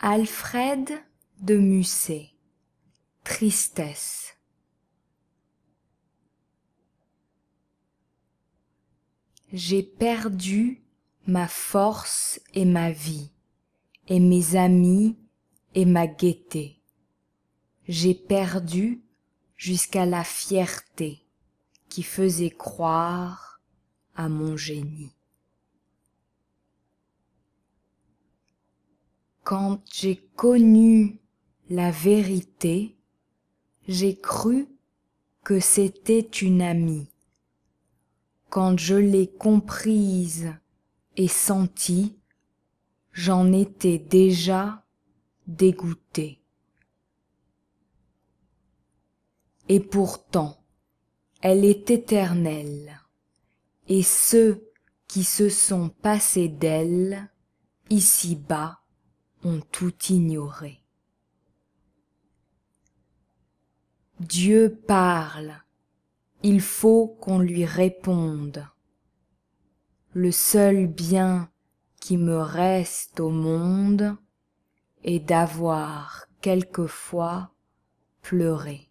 Alfred de Musset Tristesse J'ai perdu ma force et ma vie, et mes amis et ma gaieté. J'ai perdu jusqu'à la fierté qui faisait croire à mon génie. Quand j'ai connu la vérité, j'ai cru que c'était une amie. Quand je l'ai comprise et sentie, j'en étais déjà dégoûté. Et pourtant, elle est éternelle, et ceux qui se sont passés d'elle, ici-bas, ont tout ignoré. Dieu parle, il faut qu'on lui réponde. Le seul bien qui me reste au monde est d'avoir quelquefois pleuré.